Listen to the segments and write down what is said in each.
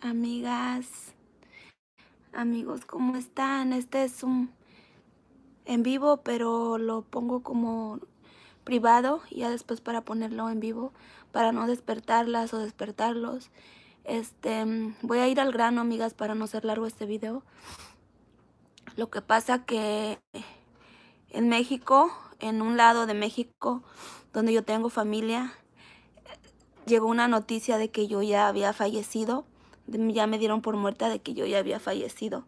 amigas, amigos, ¿cómo están? Este es un en vivo, pero lo pongo como privado ya después para ponerlo en vivo, para no despertarlas o despertarlos. Este, mm, voy a ir al grano, amigas, para no ser largo este video. Lo que pasa que en México, en un lado de México, donde yo tengo familia, llegó una noticia de que yo ya había fallecido ya me dieron por muerta de que yo ya había fallecido.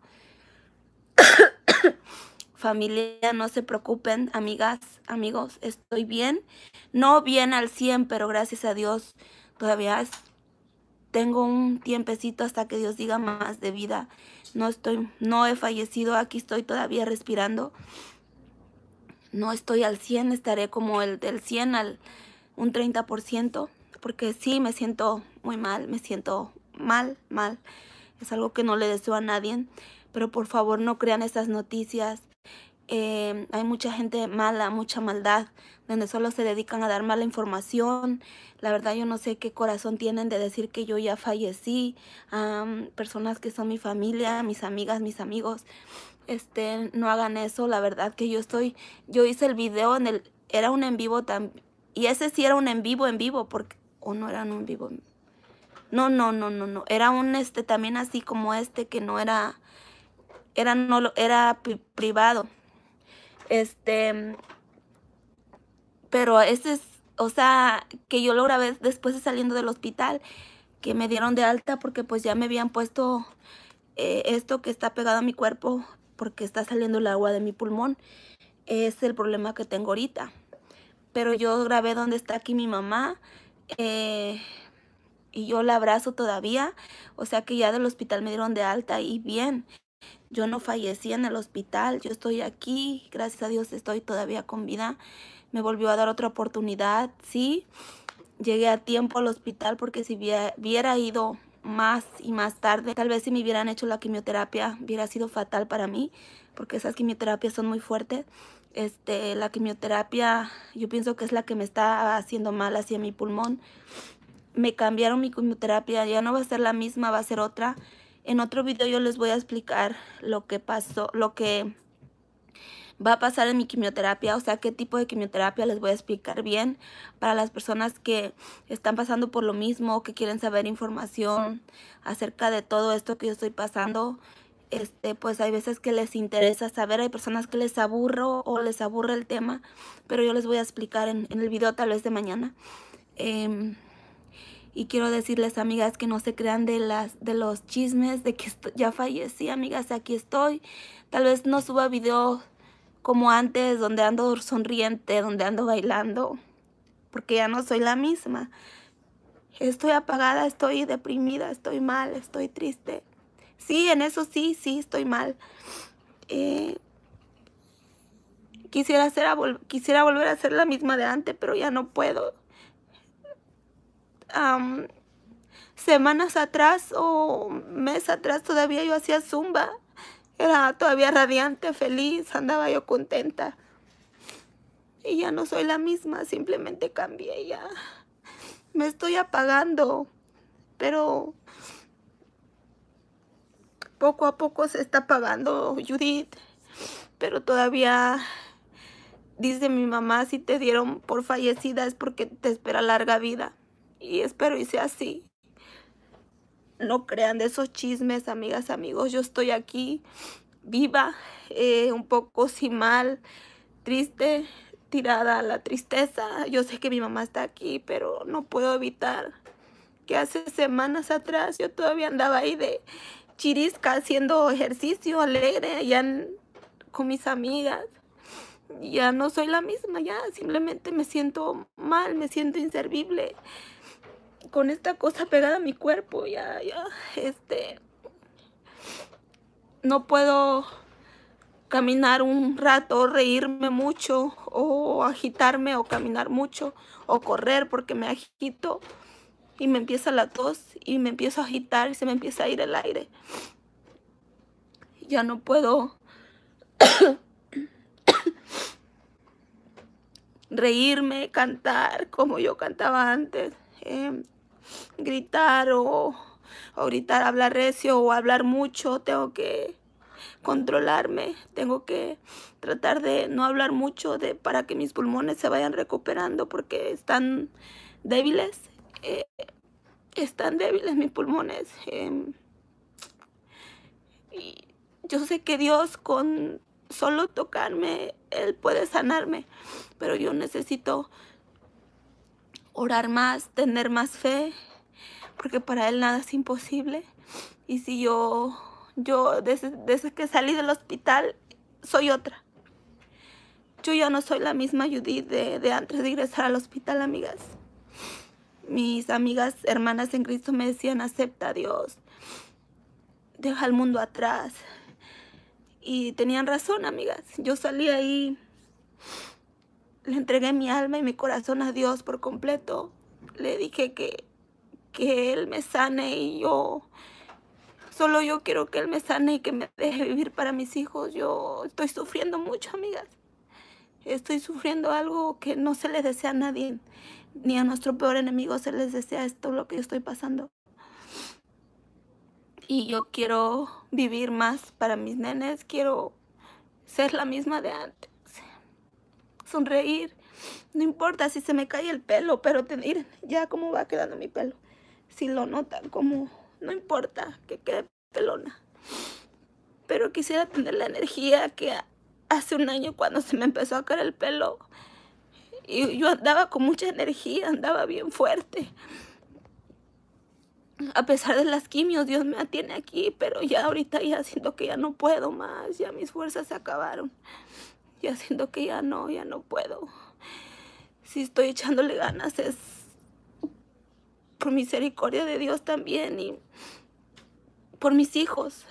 Familia, no se preocupen, amigas, amigos, estoy bien. No bien al 100, pero gracias a Dios todavía tengo un tiempecito hasta que Dios diga más de vida. No estoy, no he fallecido, aquí estoy todavía respirando. No estoy al 100, estaré como el del 100 al un 30%, porque sí me siento muy mal, me siento mal, mal. Es algo que no le deseo a nadie. Pero por favor no crean esas noticias. Em, hay mucha gente mala, mucha maldad, donde solo se dedican a dar mala información. La verdad yo no sé qué corazón tienen de decir que yo ya fallecí. personas que son mi familia, mis amigas, mis amigos, este, no hagan eso. La verdad que yo estoy, yo hice el video en el, era un en vivo también. Y ese sí era un en vivo, en vivo, porque, o no era un en vivo, no, no, no, no, no. Era un este también así como este que no era era no era privado. Este pero ese es, o sea, que yo lo grabé después de saliendo del hospital, que me dieron de alta porque pues ya me habían puesto eh, esto que está pegado a mi cuerpo porque está saliendo el agua de mi pulmón. Es el problema que tengo ahorita. Pero yo grabé donde está aquí mi mamá. Eh, y yo la abrazo todavía. O sea que ya del hospital me dieron de alta y bien. Yo no fallecí en el hospital, yo estoy aquí, gracias a Dios estoy todavía con vida. Me volvió a dar otra oportunidad, sí. Llegué a tiempo al hospital porque si hubiera ido más y más tarde, tal vez si me hubieran hecho la quimioterapia hubiera sido fatal para mí, porque esas quimioterapias son muy fuertes. Este, la quimioterapia yo pienso que es la que me está haciendo mal hacia mi pulmón me cambiaron mi quimioterapia, ya no va a ser la misma, va a ser otra. En otro video yo les voy a explicar lo que pasó, lo que va a pasar en mi quimioterapia, o sea, qué tipo de quimioterapia les voy a explicar bien para las personas que están pasando por lo mismo, que quieren saber información acerca de todo esto que yo estoy pasando. Este, pues hay veces que les interesa saber, hay personas que les aburro o les aburre el tema, pero yo les voy a explicar en, el video tal vez de mañana. Em, y quiero decirles, amigas, que no se crean de, las, de los chismes de que ya fallecí, amigas, aquí estoy. Tal vez no suba video como antes, donde ando sonriente, donde ando bailando, porque ya no soy la misma. Estoy apagada, estoy deprimida, estoy mal, estoy triste. Sí, en eso sí, sí, estoy mal. Eh, quisiera, quisiera volver a ser la misma de antes, pero ya no puedo semanas atrás o mes atrás todavía yo hacía zumba. Era todavía radiante, feliz, andaba yo contenta. Y ya no soy la misma, simplemente cambié ya. Me estoy apagando, pero poco a poco se está apagando, Judith. Pero todavía dice mi mamá, si te dieron por fallecida es porque te espera larga vida. Y espero y sea así. No crean de esos chismes, amigas, amigos. Yo estoy aquí viva, eh, un poco sin mal, triste, tirada a la tristeza. Yo sé que mi mamá está aquí, pero no puedo evitar que hace semanas atrás yo todavía andaba ahí de chirisca haciendo ejercicio alegre, allá con mis amigas. Ya no soy la misma, ya simplemente me siento mal, me siento inservible con esta cosa pegada a mi cuerpo, ya, ya, este, no puedo caminar un rato, reírme mucho, o agitarme, o caminar mucho, o correr porque me agito y me empieza la tos y me empiezo a agitar y se me empieza a ir el aire. Ya no puedo reírme, cantar como yo cantaba antes. Em, gritar o, gritar, hablar recio o hablar mucho. Tengo que controlarme, tengo que tratar de no hablar mucho de, para que mis pulmones se vayan recuperando porque están débiles, eh, están débiles mis pulmones. Em, y yo sé que Dios con solo tocarme, Él puede sanarme, pero yo necesito orar más, tener más fe, porque para Él nada es imposible. Y si yo, yo desde, que salí del hospital, soy otra. Yo ya no soy la misma Judith de, antes de ingresar al hospital, amigas. Mis amigas, hermanas en Cristo me decían, acepta a Dios, deja el mundo atrás. Y tenían razón, amigas. Yo salí ahí le entregué mi alma y mi corazón a Dios por completo. Le dije que, que Él me sane y yo, solo yo quiero que Él me sane y que me deje vivir para mis hijos. Yo estoy sufriendo mucho, amigas. Estoy sufriendo algo que no se le desea a nadie, ni a nuestro peor enemigo se les desea esto, lo que yo estoy pasando. Y yo quiero vivir más para mis nenes, quiero ser la misma de antes sonreír. No importa si se me cae el pelo, pero miren ya cómo va quedando mi pelo. Si lo notan, como no importa que quede pelona. Pero quisiera tener la energía que hace un año cuando se me empezó a caer el pelo. Y yo andaba con mucha energía, andaba bien fuerte. A pesar de las quimios, Dios me atiene aquí, pero ya ahorita ya siento que ya no puedo más, ya mis fuerzas se acabaron. Ya siento que ya no, ya no puedo. Si estoy echándole ganas es por misericordia de Dios también y por mis hijos,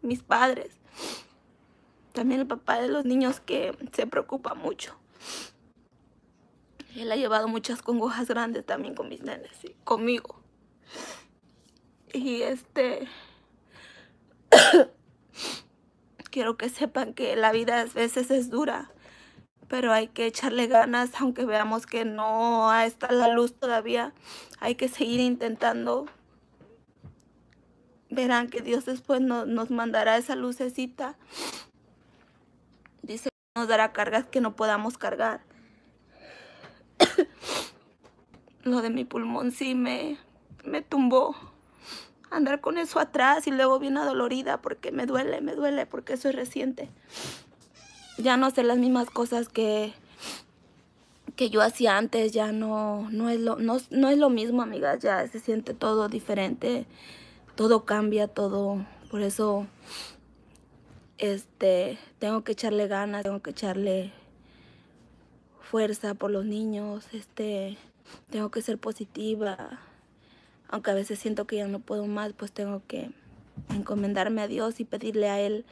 mis padres, también el papá de los niños que se preocupa mucho. Él ha llevado muchas congojas grandes también con mis nenes y conmigo. Y este quiero que sepan que la vida a veces es dura, pero hay que echarle ganas, aunque veamos que no está la luz todavía, hay que seguir intentando. Verán que Dios después nos mandará esa lucecita. Dice que nos dará cargas que no podamos cargar. Lo de mi pulmón sí me, me tumbó andar con eso atrás y luego viene adolorida porque me duele, me duele, porque eso es reciente. Ya no hacer las mismas cosas que, que yo hacía antes, ya no, no, es lo, es lo mismo, amigas, ya se siente todo diferente, todo cambia, todo, por eso este, tengo que echarle ganas, tengo que echarle fuerza por los niños, este, tengo que ser positiva, aunque a veces siento que ya no puedo más, pues tengo que encomendarme a Dios y pedirle a Él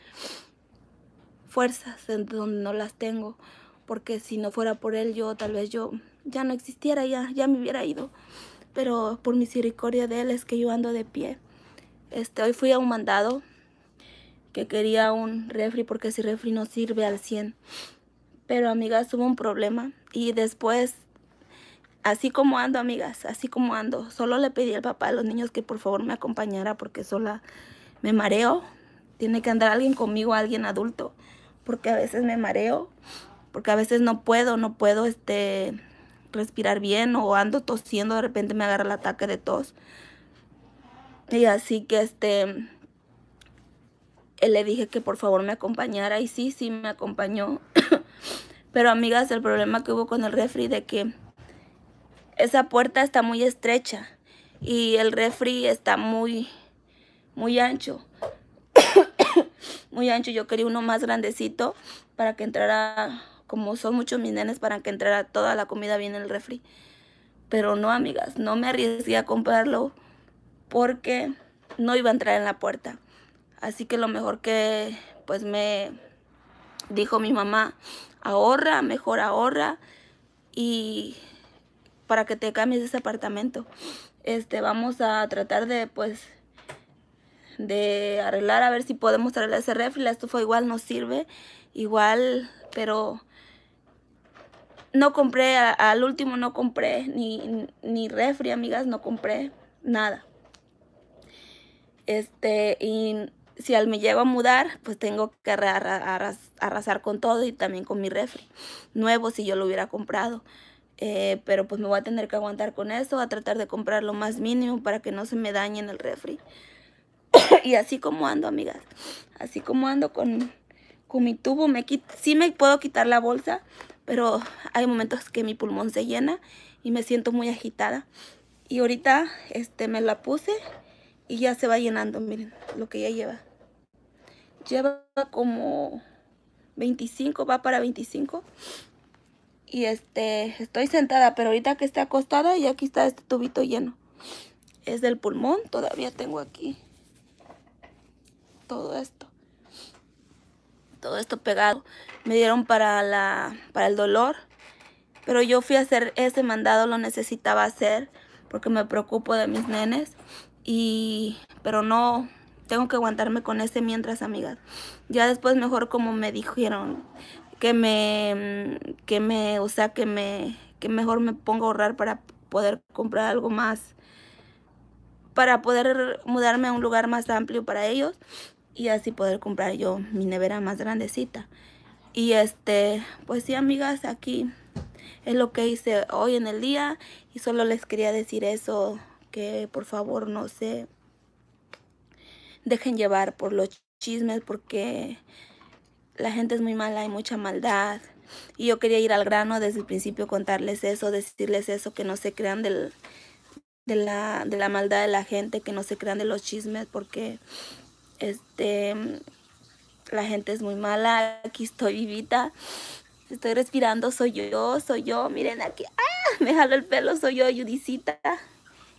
fuerzas donde no las tengo, porque si no fuera por Él, yo tal vez yo ya no existiera, ya, ya me hubiera ido. Pero por misericordia de Él es que yo ando de pie. Este, hoy fui a un mandado que quería un refri porque ese refri no sirve al 100. Pero amigas, hubo un problema y después así como ando, amigas, así como ando. Solo le pedí al papá a los niños que por favor me acompañara porque sola me mareo. Tiene que andar alguien conmigo, alguien adulto, porque a veces me mareo, porque a veces no puedo, no puedo este respirar bien o ando tosiendo, de repente me agarra el ataque de tos. Y así que este eh, le dije que por favor me acompañara y sí, sí me acompañó. Pero amigas, el problema que hubo con el refri de que esa puerta está muy estrecha y el refri está muy, muy ancho. muy ancho, yo quería uno más grandecito para que entrara, como son muchos mis nenes, para que entrara toda la comida bien en el refri. Pero no, amigas, no me arriesgué a comprarlo porque no iba a entrar en la puerta. Así que lo mejor que pues me dijo mi mamá, ahorra, mejor ahorra. Y para que te cambies ese apartamento. Este, vamos a tratar de, pues, de arreglar, a ver si podemos arreglar ese refri. La estufa igual no sirve, igual, pero no compré, al último no compré ni, refri, amigas, no compré nada. Este, y si al me llego a mudar, pues tengo que arrasar con todo y también con mi refri nuevo si yo lo hubiera comprado. Eh, pero pues me voy a tener que aguantar con eso, a tratar de comprar lo más mínimo para que no se me dañe en el refri. y así como ando, amigas. Así como ando con, con mi tubo. Me sí me puedo quitar la bolsa, pero hay momentos que mi pulmón se llena y me siento muy agitada. Y ahorita este, me la puse y ya se va llenando, miren lo que ya lleva. Lleva como 25, va para 25. Y este, estoy sentada, pero ahorita que esté acostada y aquí está este tubito lleno. Es del pulmón, todavía tengo aquí todo esto. Todo esto pegado. Me dieron para, la, para el dolor. Pero yo fui a hacer ese mandado, lo necesitaba hacer porque me preocupo de mis nenes. Y, pero no, tengo que aguantarme con ese mientras, amigas. Ya después mejor como me dijeron, que me, mm, que me, o sea, que me, que mejor me ponga a ahorrar para poder comprar algo más, para poder mudarme a un lugar más amplio para ellos y así poder comprar yo mi nevera más grandecita. Y este, pues sí, amigas, aquí es lo que hice hoy en el día y solo les quería decir eso, que por favor no se dejen llevar por los chismes porque la gente es muy mala, hay mucha maldad. Y yo quería ir al grano desde el principio, contarles eso, decirles eso, que no se crean de, la, maldad de la gente, que no se crean de los chismes, porque este, la gente es muy mala. Aquí estoy vivita, estoy respirando, soy yo, soy yo. Miren aquí, ¡ah! me jalo el pelo, soy yo, Judicita.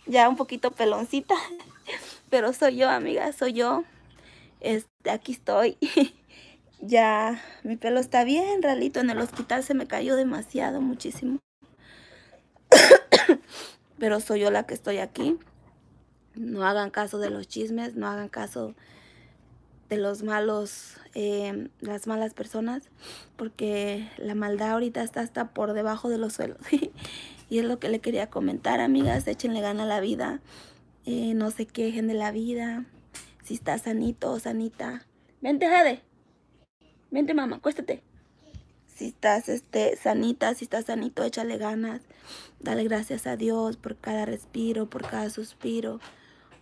Ya un poquito peloncita, pero soy yo, amiga, soy yo. Este, aquí estoy. ya mi pelo está bien ralito. En el hospital se me cayó demasiado, muchísimo. Pero soy yo la que estoy aquí. No hagan caso de los chismes, no hagan caso de los malos, eh, las malas personas, porque la maldad ahorita está hasta por debajo de los suelos. y es lo que le quería comentar, amigas, échenle gana a la vida, eh, no se quejen de la vida, si está sanito o sanita. Vente, Jade. Vente, mamá, acuéstate. Si estás este, sanita, si estás sanito, échale ganas. Dale gracias a Dios por cada respiro, por cada suspiro,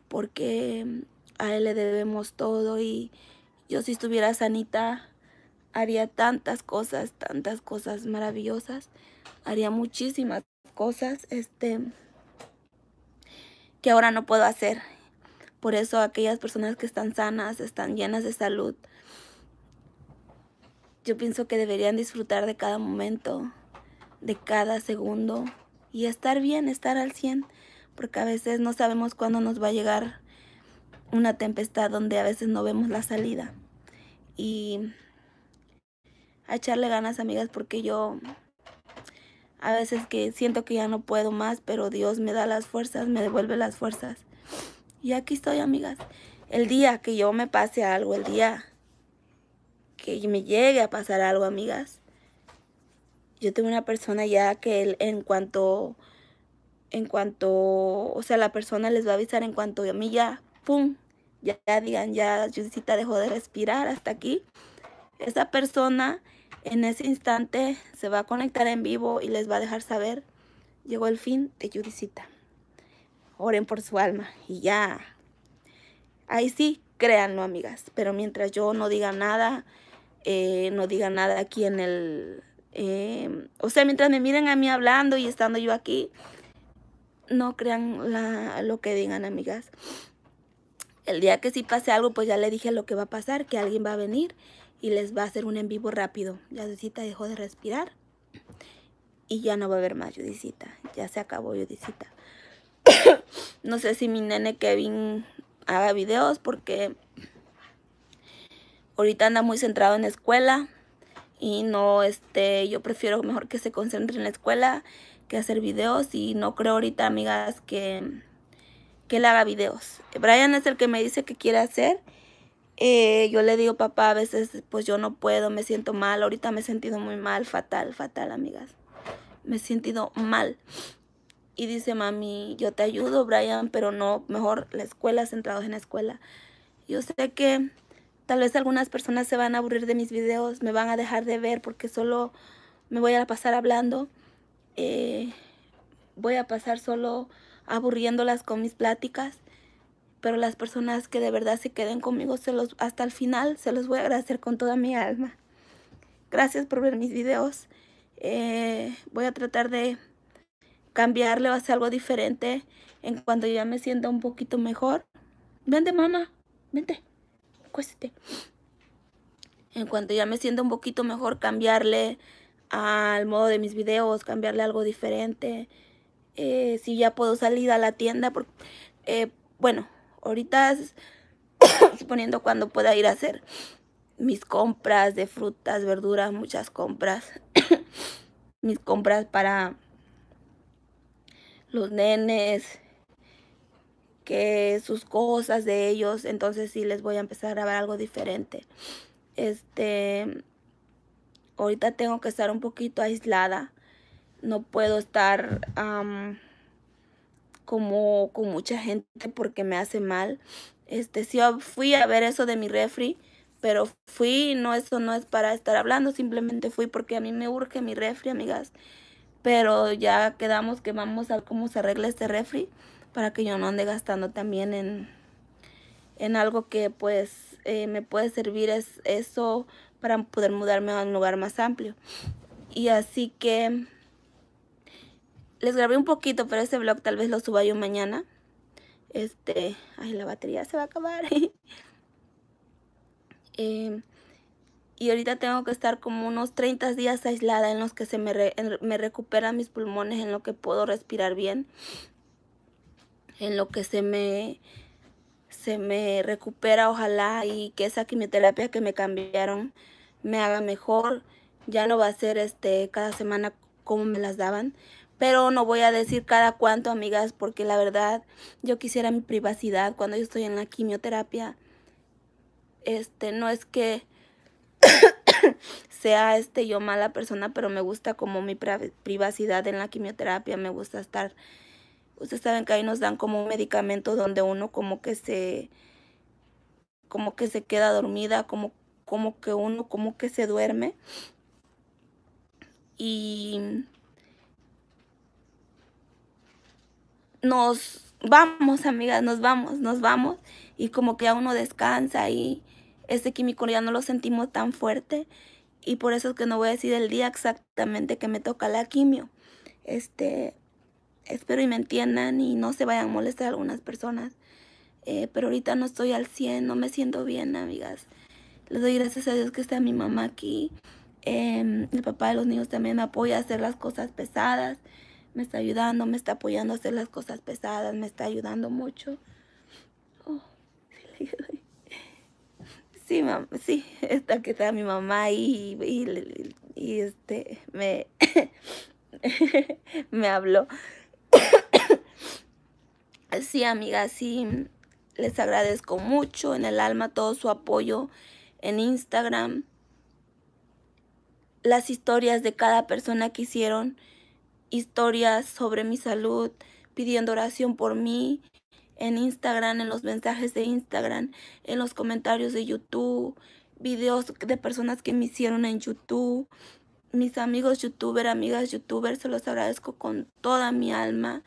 porque mm, a Él le debemos todo. Y yo si estuviera sanita, haría tantas cosas, tantas cosas maravillosas. Haría muchísimas cosas este, que ahora no puedo hacer. Por eso aquellas personas que están sanas, están llenas de salud, yo pienso que deberían disfrutar de cada momento, de cada segundo y estar bien, estar al 100, porque a veces no sabemos cuándo nos va a llegar una tempestad donde a veces no vemos la salida. Y a echarle ganas, amigas, porque yo a veces que siento que ya no puedo más, pero Dios me da las fuerzas, me devuelve las fuerzas. Y aquí estoy, amigas. El día que yo me pase algo, el día que me llegue a pasar algo, amigas. Yo tengo una persona ya que en cuanto, en cuanto, o sea, la persona les va a avisar en cuanto a mí ya, pum, ya, ya digan, ya Judicita dejó de respirar hasta aquí. Esa persona en ese instante se va a conectar en vivo y les va a dejar saber, llegó el fin de Judicita. Oren por su alma y ya. Ahí sí, créanlo, amigas. Pero mientras yo no diga nada, eh, no digan nada aquí en el... Em, o sea, mientras me miren a mí hablando y estando yo aquí, no crean lo que digan, amigas. El día que sí pase algo, pues ya le dije lo que va a pasar, que alguien va a venir y les va a hacer un en vivo rápido. Yudicita dejó de respirar y ya no va a haber más Judicita. Ya se acabó Judicita. no sé si mi nene Kevin haga videos porque ahorita anda muy centrado en la escuela y no, este, yo prefiero mejor que se concentre en la escuela que hacer videos y no creo ahorita, amigas, que, que él haga videos. Brian es el que me dice que quiere hacer. Eh, yo le digo, papá, a veces pues yo no puedo, me siento mal. Ahorita me he sentido muy mal, fatal, fatal, amigas. Me he sentido mal. Y dice, mami, yo te ayudo, Brian, pero no, mejor la escuela, centrados en la escuela. Yo sé que Tal vez algunas personas se van a aburrir de mis videos, me van a dejar de ver porque solo me voy a pasar hablando. Eh, voy a pasar solo aburriéndolas con mis pláticas. Pero las personas que de verdad se queden conmigo hasta el final se los voy a agradecer con toda mi alma. Gracias por ver mis videos. Eh, voy a tratar de cambiarle o hacer algo diferente en cuanto ya me sienta un poquito mejor. Vente, mamá. Vente acuéstate. En cuanto ya me siento un poquito mejor, cambiarle al modo de mis videos, cambiarle algo diferente. Eh, si ya puedo salir a la tienda, porque, eh, bueno, ahorita suponiendo cuando pueda ir a hacer mis compras de frutas, verduras, muchas compras. mis compras para los nenes, que sus cosas de ellos, entonces sí les voy a empezar a grabar algo diferente. Este, ahorita tengo que estar un poquito aislada, no puedo estar como con mucha gente porque me hace mal. Este, sí fui a ver eso de mi refri, pero fui, no, eso no es para estar hablando, simplemente fui porque a mí me urge mi refri, amigas. Pero ya quedamos que vamos a ver cómo se arregla este refri para que yo no ande gastando también en, algo que pues eh, me puede servir es eso para poder mudarme a un lugar más amplio. Y así que les grabé un poquito, pero ese vlog tal vez lo suba yo mañana. Este, ay, la batería se va a acabar. Em, y ahorita tengo que estar como unos 30 días aislada en los que se me, me recuperan mis pulmones, en lo que puedo respirar bien en lo que se me, se me recupera, ojalá, y que esa quimioterapia que me cambiaron me haga mejor. Ya no va a ser este cada semana como me las daban, pero no voy a decir cada cuánto, amigas, porque la verdad yo quisiera mi privacidad cuando yo estoy en la quimioterapia. Este, no es que sea este yo mala persona, pero me gusta como mi privacidad en la quimioterapia, me gusta estar Ustedes saben que ahí nos dan como un medicamento donde uno como que se como que se queda dormida, como como que uno como que se duerme. Y nos vamos, amigas, nos vamos, nos vamos y como que ya uno descansa y ese químico ya no lo sentimos tan fuerte y por eso es que no voy a decir el día exactamente que me toca la quimio. Este, espero y me entiendan y no se vayan a molestar algunas personas. Eh, pero ahorita no estoy al 100, no me siento bien, amigas. Les doy gracias a Dios que está mi mamá aquí. Em, el papá de los niños también me apoya a hacer las cosas pesadas. Me está ayudando, me está apoyando a hacer las cosas pesadas, me está ayudando mucho. Oh, sí, mamá, sí, está que está mi mamá y, y, y este, me, me habló. Sí, amigas, sí, les agradezco mucho en el alma todo su apoyo en Instagram. Las historias de cada persona que hicieron, historias sobre mi salud, pidiendo oración por mí en Instagram, en los mensajes de Instagram, en los comentarios de YouTube, videos de personas que me hicieron en YouTube. Mis amigos youtubers, amigas youtubers, se los agradezco con toda mi alma.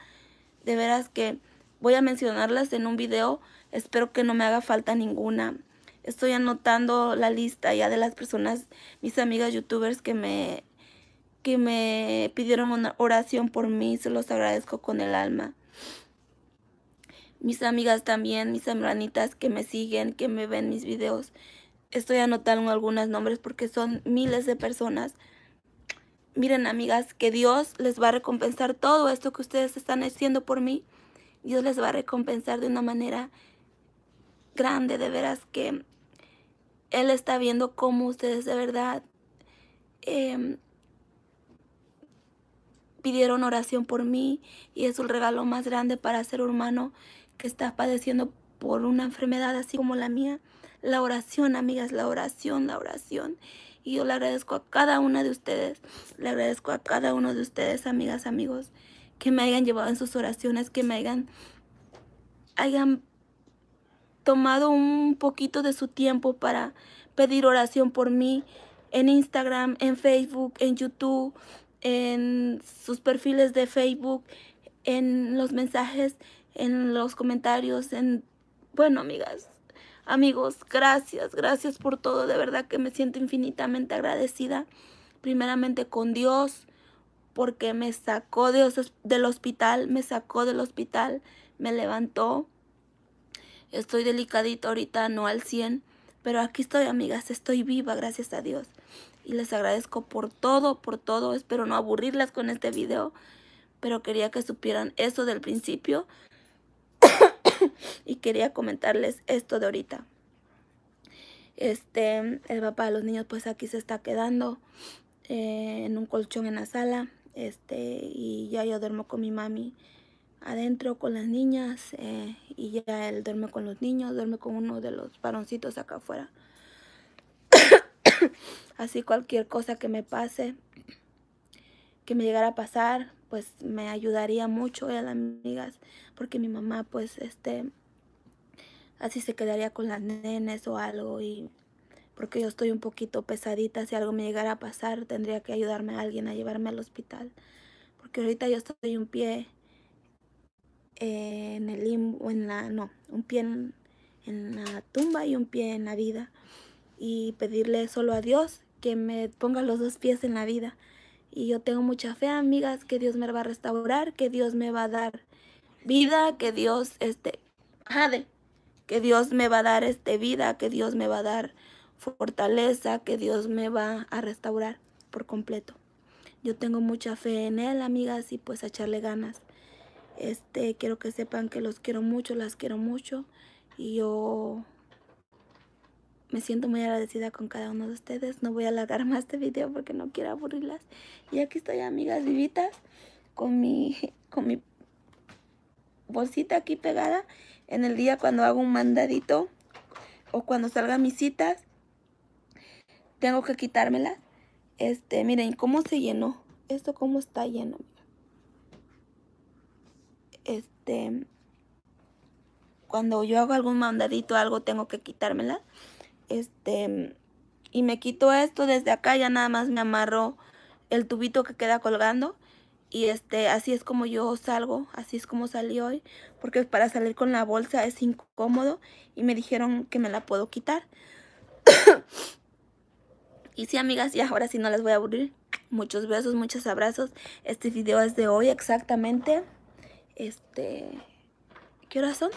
De veras que Voy a mencionarlas en un video. Espero que no me haga falta ninguna. Estoy anotando la lista ya de las personas, mis amigas youtubers que me, que me pidieron una oración por mí. Se los agradezco con el alma. Mis amigas también, mis hermanitas que me siguen, que me ven mis videos. Estoy anotando algunos nombres porque son miles de personas. Miren, amigas, que Dios les va a recompensar todo esto que ustedes están haciendo por mí. Dios les va a recompensar de una manera grande, de veras que Él está viendo cómo ustedes de verdad em, pidieron oración por mí y es un regalo más grande para ser humano que está padeciendo por una enfermedad así como la mía. La oración, amigas, la oración, la oración. Y yo le agradezco a cada una de ustedes. Le agradezco a cada uno de ustedes, amigas, amigos que me hayan llevado en sus oraciones, que me hayan, hayan tomado un poquito de su tiempo para pedir oración por mí en Instagram, en Facebook, en YouTube, en sus perfiles de Facebook, en los mensajes, en los comentarios, en... Bueno, amigas, amigos, gracias, gracias por todo. De verdad que me siento infinitamente agradecida, primeramente con Dios, porque me sacó de, del hospital, me sacó del hospital, me levantó. Estoy delicadito ahorita, no al 100, pero aquí estoy, amigas, estoy viva, gracias a Dios. Y les agradezco por todo, por todo. Espero no aburrirlas con este video, pero quería que supieran eso del principio. y quería comentarles esto de ahorita. Este, el papá de los niños pues aquí se está quedando eh, en un colchón en la sala este, y ya yo duermo con mi mami adentro con las niñas eh, y ya él duerme con los niños, duerme con uno de los varoncitos acá afuera. Así cualquier cosa que me pase, que me llegara a pasar, pues me ayudaría mucho a las amigas, porque mi mamá pues este así se quedaría con las nenes o algo y porque yo estoy un poquito pesadita. Si algo me llegara a pasar, tendría que ayudarme a alguien a llevarme al hospital. Porque ahorita yo estoy un pie en el limbo, en la, no, un pie en, la tumba y un pie en la vida. Y pedirle solo a Dios que me ponga los dos pies en la vida. Y yo tengo mucha fe, amigas, que Dios me va a restaurar, que Dios me va a dar vida, que Dios, este, jade, que Dios me va a dar este vida, que Dios me va a dar fortaleza que Dios me va a restaurar por completo. Yo tengo mucha fe en Él, amigas, y pues a echarle ganas. Este, quiero que sepan que los quiero mucho, las quiero mucho. Y yo me siento muy agradecida con cada uno de ustedes. No voy a alargar más este video porque no quiero aburrirlas. Y aquí estoy, amigas vivitas, con mi, con mi bolsita aquí pegada. En el día cuando hago un mandadito o cuando salga mis citas, tengo que quitármela. Este, miren cómo se llenó. Esto cómo está lleno. Este, cuando yo hago algún mandadito algo tengo que quitármela. Este, y me quito esto desde acá, ya nada más me amarro el tubito que queda colgando. Y este, así es como yo salgo, así es como salí hoy, porque para salir con la bolsa es incómodo y me dijeron que me la puedo quitar. Y sí, amigas, y ahora sí no las voy a aburrir. Muchos besos, muchos abrazos. Este video es de hoy exactamente. Este... ¿Qué horas son?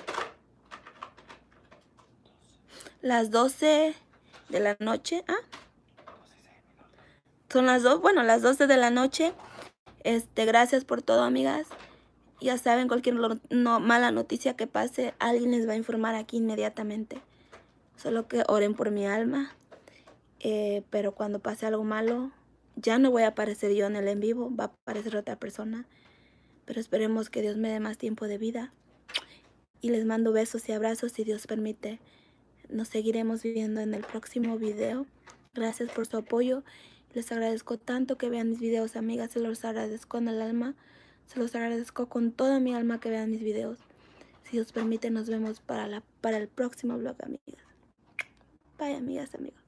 Las 12 de la noche. ¿Ah? Son las 2, bueno, las 12 de la noche. Este, gracias por todo, amigas. Ya saben, cualquier no, mala noticia que pase, alguien les va a informar aquí inmediatamente. Solo que oren por mi alma. Eh, pero cuando pase algo malo, ya no voy a aparecer yo en el en vivo, va a aparecer otra persona. Pero esperemos que Dios me dé más tiempo de vida. Y les mando besos y abrazos si Dios permite. Nos seguiremos viendo en el próximo video. Gracias por su apoyo. Les agradezco tanto que vean mis videos, amigas. Se los agradezco con el alma. Se los agradezco con toda mi alma que vean mis videos. Si Dios permite, nos vemos para, la, para el próximo vlog, amigas. Bye, amigas, amigos.